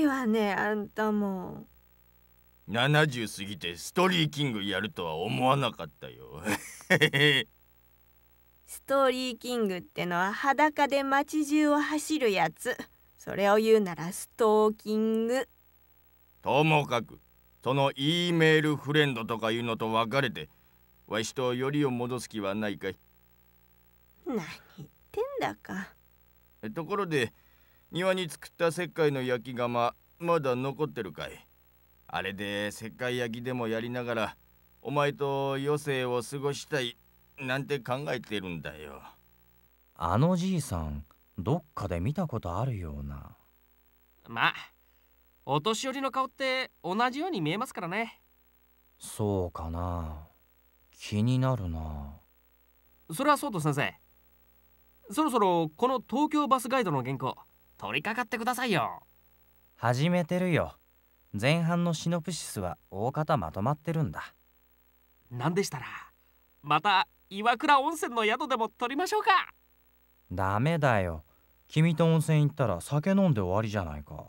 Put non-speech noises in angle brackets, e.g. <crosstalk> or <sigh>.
いわねあんたも70過ぎてストーリーキングやるとは思わなかったよ <laughs> ストーリーキングってのは裸で街中を走るやつそれを言うならストーキングともかくその E メールフレンドとかいうのと別れてわしとよりを戻す気はないかい何言ってんだかところで庭に作った石灰の焼き釜まだ残ってるかいあれで石灰焼きでもやりながらお前と余生を過ごしたいなんて考えてるんだよあのじいさんどっかで見たことあるようなまあお年寄りの顔って同じように見えますからねそうかな気になるなそれはそうと先生そろそろこの東京バスガイドの原稿取り掛かってくださいよ始めてるよ前半のシノプシスは大方まとまってるんだ何でしたらまた岩倉温泉の宿でも取りましょうかダメだよ君と温泉行ったら酒飲んで終わりじゃないか